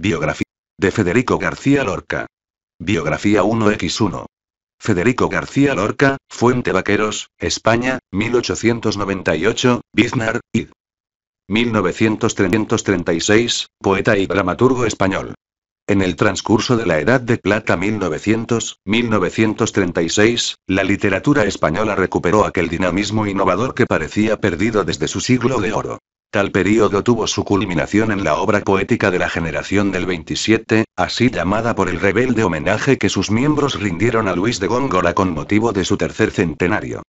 Biografía de Federico García Lorca. Biografía 1x1. Federico García Lorca, Fuente Vaqueros, España, 1898, Biznar, id. 1936, poeta y dramaturgo español. En el transcurso de la Edad de Plata 1900-1936, la literatura española recuperó aquel dinamismo innovador que parecía perdido desde su siglo de oro. Tal periodo tuvo su culminación en la obra poética de la generación del 27, así llamada por el rebelde homenaje que sus miembros rindieron a Luis de Góngora con motivo de su tercer centenario.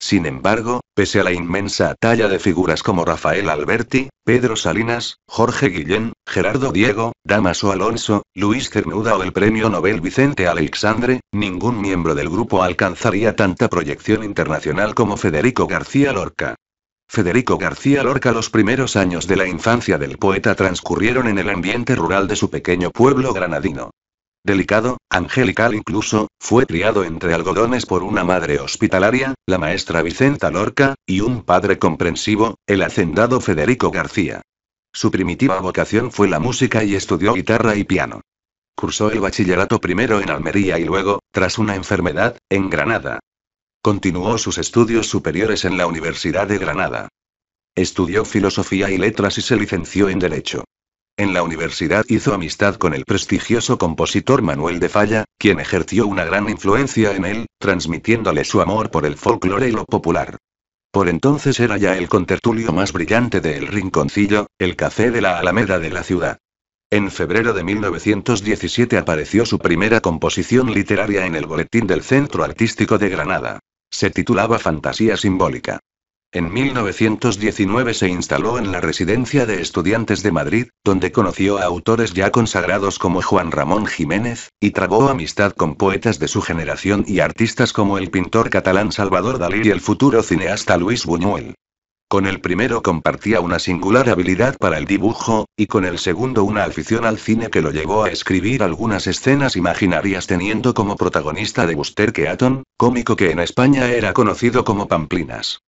Sin embargo, pese a la inmensa talla de figuras como Rafael Alberti, Pedro Salinas, Jorge Guillén, Gerardo Diego, Damaso Alonso, Luis Cernuda o el premio Nobel Vicente Alexandre, ningún miembro del grupo alcanzaría tanta proyección internacional como Federico García Lorca. Federico García Lorca Los primeros años de la infancia del poeta transcurrieron en el ambiente rural de su pequeño pueblo granadino. Delicado, angelical incluso, fue criado entre algodones por una madre hospitalaria, la maestra Vicenta Lorca, y un padre comprensivo, el hacendado Federico García. Su primitiva vocación fue la música y estudió guitarra y piano. Cursó el bachillerato primero en Almería y luego, tras una enfermedad, en Granada, Continuó sus estudios superiores en la Universidad de Granada. Estudió filosofía y letras y se licenció en Derecho. En la universidad hizo amistad con el prestigioso compositor Manuel de Falla, quien ejerció una gran influencia en él, transmitiéndole su amor por el folclore y lo popular. Por entonces era ya el contertulio más brillante del Rinconcillo, el café de la Alameda de la ciudad. En febrero de 1917 apareció su primera composición literaria en el Boletín del Centro Artístico de Granada. Se titulaba Fantasía Simbólica. En 1919 se instaló en la residencia de estudiantes de Madrid, donde conoció a autores ya consagrados como Juan Ramón Jiménez, y trabó amistad con poetas de su generación y artistas como el pintor catalán Salvador Dalí y el futuro cineasta Luis Buñuel. Con el primero compartía una singular habilidad para el dibujo, y con el segundo una afición al cine que lo llevó a escribir algunas escenas imaginarias teniendo como protagonista de Buster Keaton, cómico que en España era conocido como Pamplinas.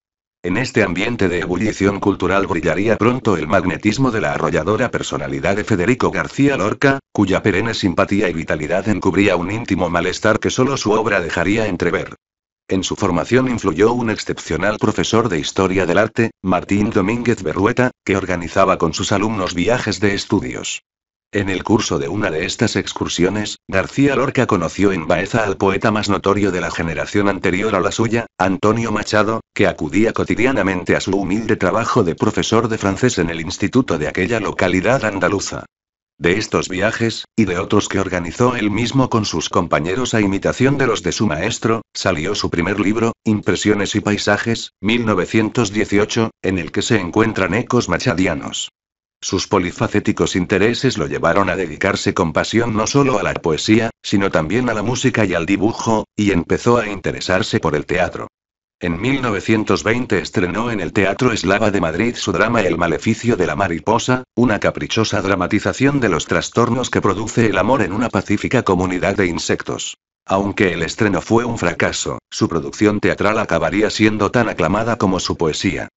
En este ambiente de ebullición cultural brillaría pronto el magnetismo de la arrolladora personalidad de Federico García Lorca, cuya perenne simpatía y vitalidad encubría un íntimo malestar que solo su obra dejaría entrever. En su formación influyó un excepcional profesor de historia del arte, Martín Domínguez Berrueta, que organizaba con sus alumnos viajes de estudios. En el curso de una de estas excursiones, García Lorca conoció en Baeza al poeta más notorio de la generación anterior a la suya, Antonio Machado, que acudía cotidianamente a su humilde trabajo de profesor de francés en el instituto de aquella localidad andaluza. De estos viajes, y de otros que organizó él mismo con sus compañeros a imitación de los de su maestro, salió su primer libro, Impresiones y Paisajes, 1918, en el que se encuentran ecos machadianos. Sus polifacéticos intereses lo llevaron a dedicarse con pasión no solo a la poesía, sino también a la música y al dibujo, y empezó a interesarse por el teatro. En 1920 estrenó en el Teatro Eslava de Madrid su drama El maleficio de la mariposa, una caprichosa dramatización de los trastornos que produce el amor en una pacífica comunidad de insectos. Aunque el estreno fue un fracaso, su producción teatral acabaría siendo tan aclamada como su poesía.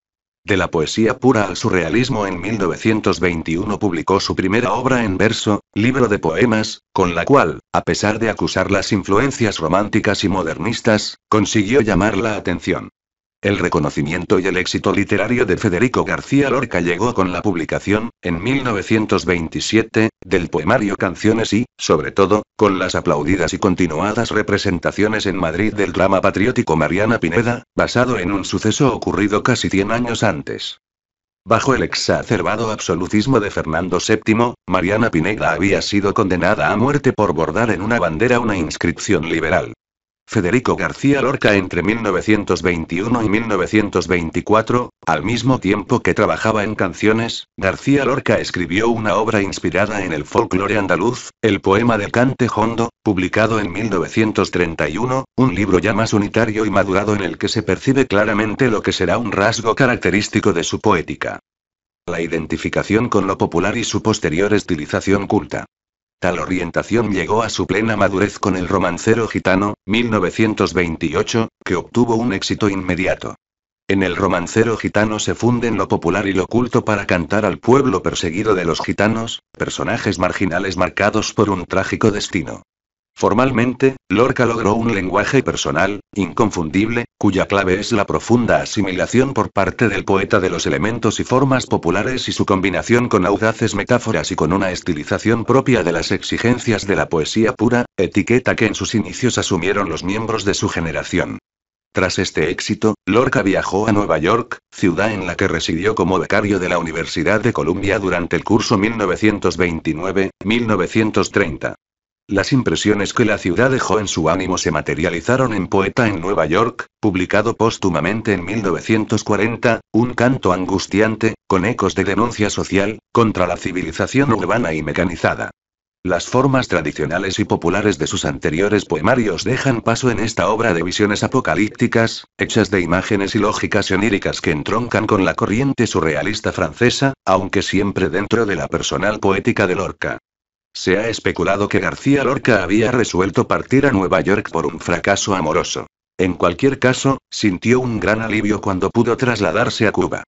De la poesía pura al surrealismo en 1921 publicó su primera obra en verso, libro de poemas, con la cual, a pesar de acusar las influencias románticas y modernistas, consiguió llamar la atención. El reconocimiento y el éxito literario de Federico García Lorca llegó con la publicación, en 1927, del poemario Canciones y, sobre todo, con las aplaudidas y continuadas representaciones en Madrid del drama patriótico Mariana Pineda, basado en un suceso ocurrido casi 100 años antes. Bajo el exacerbado absolutismo de Fernando VII, Mariana Pineda había sido condenada a muerte por bordar en una bandera una inscripción liberal. Federico García Lorca entre 1921 y 1924, al mismo tiempo que trabajaba en canciones, García Lorca escribió una obra inspirada en el folclore andaluz, el poema de Cante Hondo, publicado en 1931, un libro ya más unitario y madurado en el que se percibe claramente lo que será un rasgo característico de su poética. La identificación con lo popular y su posterior estilización culta. Tal orientación llegó a su plena madurez con El romancero gitano, 1928, que obtuvo un éxito inmediato. En El romancero gitano se funden lo popular y lo culto para cantar al pueblo perseguido de los gitanos, personajes marginales marcados por un trágico destino. Formalmente, Lorca logró un lenguaje personal, inconfundible, cuya clave es la profunda asimilación por parte del poeta de los elementos y formas populares y su combinación con audaces metáforas y con una estilización propia de las exigencias de la poesía pura, etiqueta que en sus inicios asumieron los miembros de su generación. Tras este éxito, Lorca viajó a Nueva York, ciudad en la que residió como becario de la Universidad de Columbia durante el curso 1929-1930. Las impresiones que la ciudad dejó en su ánimo se materializaron en Poeta en Nueva York, publicado póstumamente en 1940, un canto angustiante, con ecos de denuncia social, contra la civilización urbana y mecanizada. Las formas tradicionales y populares de sus anteriores poemarios dejan paso en esta obra de visiones apocalípticas, hechas de imágenes y lógicas oníricas que entroncan con la corriente surrealista francesa, aunque siempre dentro de la personal poética de Lorca. Se ha especulado que García Lorca había resuelto partir a Nueva York por un fracaso amoroso. En cualquier caso, sintió un gran alivio cuando pudo trasladarse a Cuba.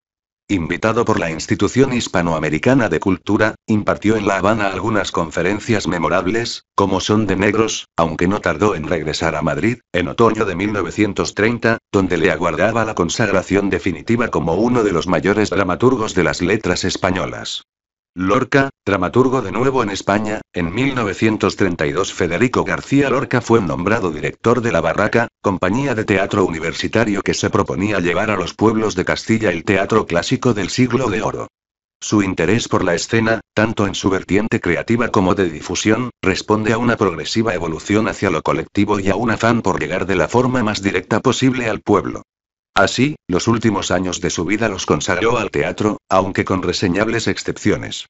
Invitado por la Institución Hispanoamericana de Cultura, impartió en La Habana algunas conferencias memorables, como Son de Negros, aunque no tardó en regresar a Madrid, en otoño de 1930, donde le aguardaba la consagración definitiva como uno de los mayores dramaturgos de las letras españolas. Lorca, dramaturgo de nuevo en España, en 1932 Federico García Lorca fue nombrado director de La Barraca, compañía de teatro universitario que se proponía llevar a los pueblos de Castilla el teatro clásico del siglo de oro. Su interés por la escena, tanto en su vertiente creativa como de difusión, responde a una progresiva evolución hacia lo colectivo y a un afán por llegar de la forma más directa posible al pueblo. Así, los últimos años de su vida los consagró al teatro, aunque con reseñables excepciones.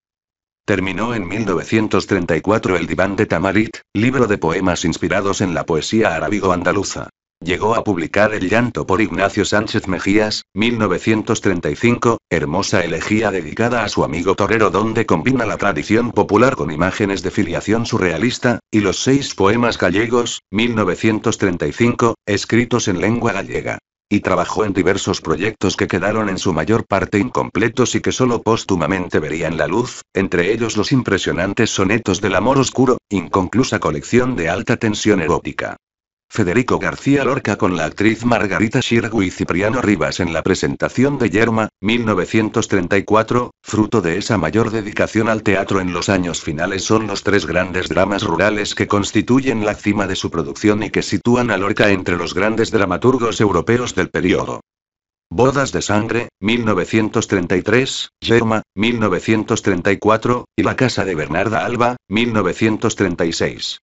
Terminó en 1934 El diván de Tamarit, libro de poemas inspirados en la poesía arábigo-andaluza. Llegó a publicar El llanto por Ignacio Sánchez Mejías, 1935, hermosa elegía dedicada a su amigo torero donde combina la tradición popular con imágenes de filiación surrealista, y los seis poemas gallegos, 1935, escritos en lengua gallega. Y trabajó en diversos proyectos que quedaron en su mayor parte incompletos y que solo póstumamente verían la luz, entre ellos los impresionantes sonetos del amor oscuro, inconclusa colección de alta tensión erótica Federico García Lorca con la actriz Margarita Shirgu y Cipriano Rivas en la presentación de Yerma, 1934, fruto de esa mayor dedicación al teatro en los años finales son los tres grandes dramas rurales que constituyen la cima de su producción y que sitúan a Lorca entre los grandes dramaturgos europeos del periodo. Bodas de Sangre, 1933, Yerma, 1934, y La Casa de Bernarda Alba, 1936.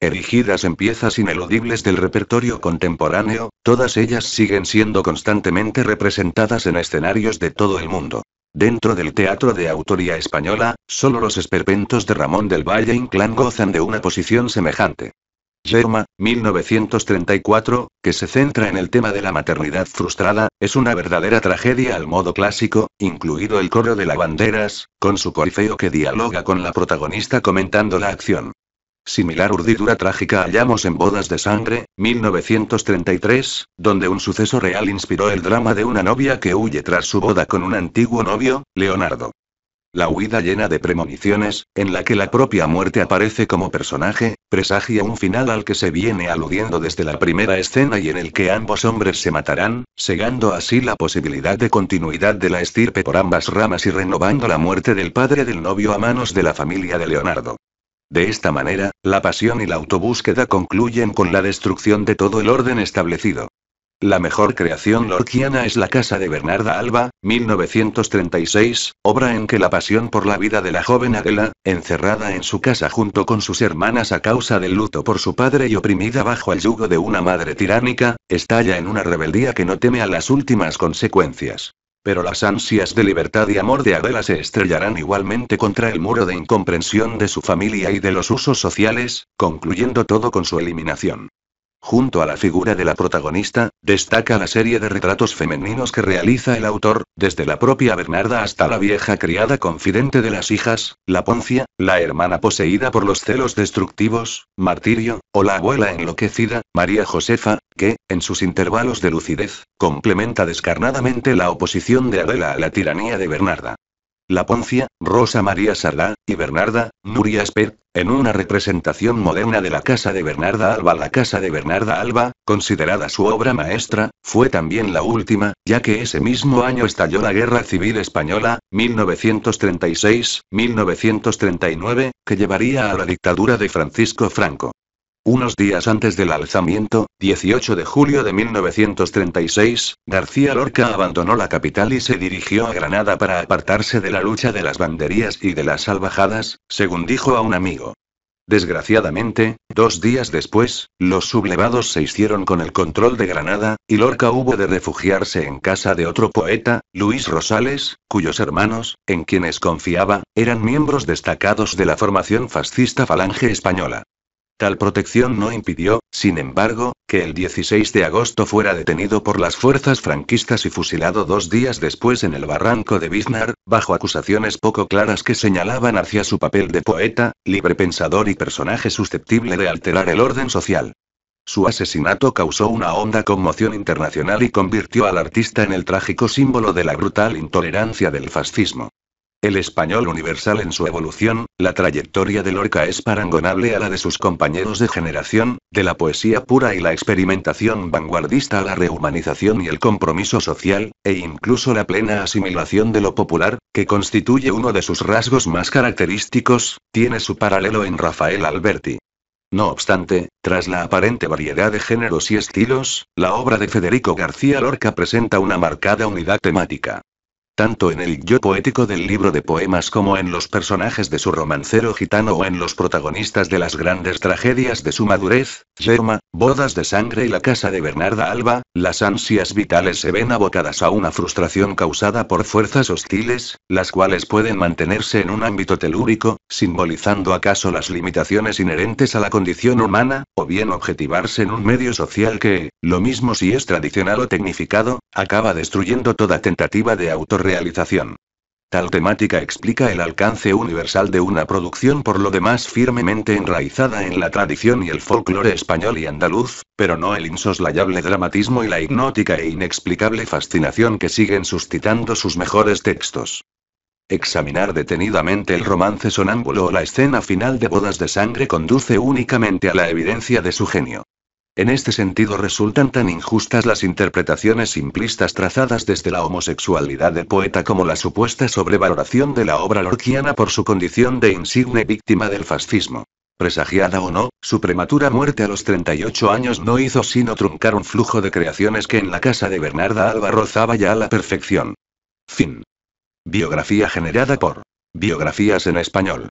Erigidas en piezas ineludibles del repertorio contemporáneo, todas ellas siguen siendo constantemente representadas en escenarios de todo el mundo. Dentro del teatro de autoría española, solo los esperpentos de Ramón del Valle Inclán gozan de una posición semejante. Yerma, 1934, que se centra en el tema de la maternidad frustrada, es una verdadera tragedia al modo clásico, incluido el coro de banderas, con su corifeo que dialoga con la protagonista comentando la acción. Similar urdidura trágica hallamos en Bodas de Sangre, 1933, donde un suceso real inspiró el drama de una novia que huye tras su boda con un antiguo novio, Leonardo. La huida llena de premoniciones, en la que la propia muerte aparece como personaje, presagia un final al que se viene aludiendo desde la primera escena y en el que ambos hombres se matarán, segando así la posibilidad de continuidad de la estirpe por ambas ramas y renovando la muerte del padre del novio a manos de la familia de Leonardo. De esta manera, la pasión y la autobúsqueda concluyen con la destrucción de todo el orden establecido. La mejor creación lorquiana es La Casa de Bernarda Alba, 1936, obra en que la pasión por la vida de la joven Adela, encerrada en su casa junto con sus hermanas a causa del luto por su padre y oprimida bajo el yugo de una madre tiránica, estalla en una rebeldía que no teme a las últimas consecuencias pero las ansias de libertad y amor de Adela se estrellarán igualmente contra el muro de incomprensión de su familia y de los usos sociales, concluyendo todo con su eliminación. Junto a la figura de la protagonista, destaca la serie de retratos femeninos que realiza el autor, desde la propia Bernarda hasta la vieja criada confidente de las hijas, la Poncia, la hermana poseída por los celos destructivos, Martirio, o la abuela enloquecida, María Josefa, que, en sus intervalos de lucidez, complementa descarnadamente la oposición de Adela a la tiranía de Bernarda. La Poncia, Rosa María Sala, y Bernarda, Nuria Esper, en una representación moderna de la Casa de Bernarda Alba. La Casa de Bernarda Alba, considerada su obra maestra, fue también la última, ya que ese mismo año estalló la Guerra Civil Española, 1936-1939, que llevaría a la dictadura de Francisco Franco. Unos días antes del alzamiento, 18 de julio de 1936, García Lorca abandonó la capital y se dirigió a Granada para apartarse de la lucha de las banderías y de las salvajadas, según dijo a un amigo. Desgraciadamente, dos días después, los sublevados se hicieron con el control de Granada, y Lorca hubo de refugiarse en casa de otro poeta, Luis Rosales, cuyos hermanos, en quienes confiaba, eran miembros destacados de la formación fascista Falange Española. Tal protección no impidió, sin embargo, que el 16 de agosto fuera detenido por las fuerzas franquistas y fusilado dos días después en el barranco de Biznar, bajo acusaciones poco claras que señalaban hacia su papel de poeta, libre pensador y personaje susceptible de alterar el orden social. Su asesinato causó una honda conmoción internacional y convirtió al artista en el trágico símbolo de la brutal intolerancia del fascismo. El español universal en su evolución, la trayectoria de Lorca es parangonable a la de sus compañeros de generación, de la poesía pura y la experimentación vanguardista a la rehumanización y el compromiso social, e incluso la plena asimilación de lo popular, que constituye uno de sus rasgos más característicos, tiene su paralelo en Rafael Alberti. No obstante, tras la aparente variedad de géneros y estilos, la obra de Federico García Lorca presenta una marcada unidad temática tanto en el yo poético del libro de poemas como en los personajes de su romancero gitano o en los protagonistas de las grandes tragedias de su madurez, Yerma, Bodas de Sangre y La Casa de Bernarda Alba, las ansias vitales se ven abocadas a una frustración causada por fuerzas hostiles, las cuales pueden mantenerse en un ámbito telúrico, simbolizando acaso las limitaciones inherentes a la condición humana, o bien objetivarse en un medio social que, lo mismo si es tradicional o tecnificado, acaba destruyendo toda tentativa de autorrealización. Tal temática explica el alcance universal de una producción por lo demás firmemente enraizada en la tradición y el folclore español y andaluz, pero no el insoslayable dramatismo y la hipnótica e inexplicable fascinación que siguen suscitando sus mejores textos. Examinar detenidamente el romance sonámbulo o la escena final de Bodas de Sangre conduce únicamente a la evidencia de su genio. En este sentido resultan tan injustas las interpretaciones simplistas trazadas desde la homosexualidad del poeta como la supuesta sobrevaloración de la obra lorquiana por su condición de insigne víctima del fascismo. Presagiada o no, su prematura muerte a los 38 años no hizo sino truncar un flujo de creaciones que en la casa de Bernarda Alba rozaba ya a la perfección. Fin. Biografía generada por Biografías en español.